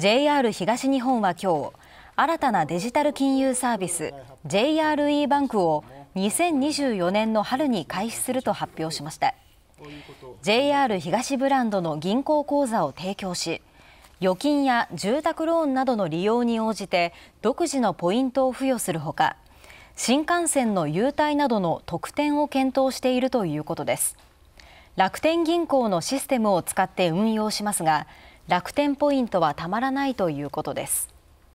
JR 東日本は今日新たなデジタル金融サービス JRE バンクを2024年の春に開始すると発表しました JR 東ブランドの銀行口座を提供し預金や住宅ローンなどの利用に応じて独自のポイントを付与するほか新幹線の優待などの特典を検討しているということです楽天銀行のシステムを使って運用しますが楽天ポイントはたまらないということです。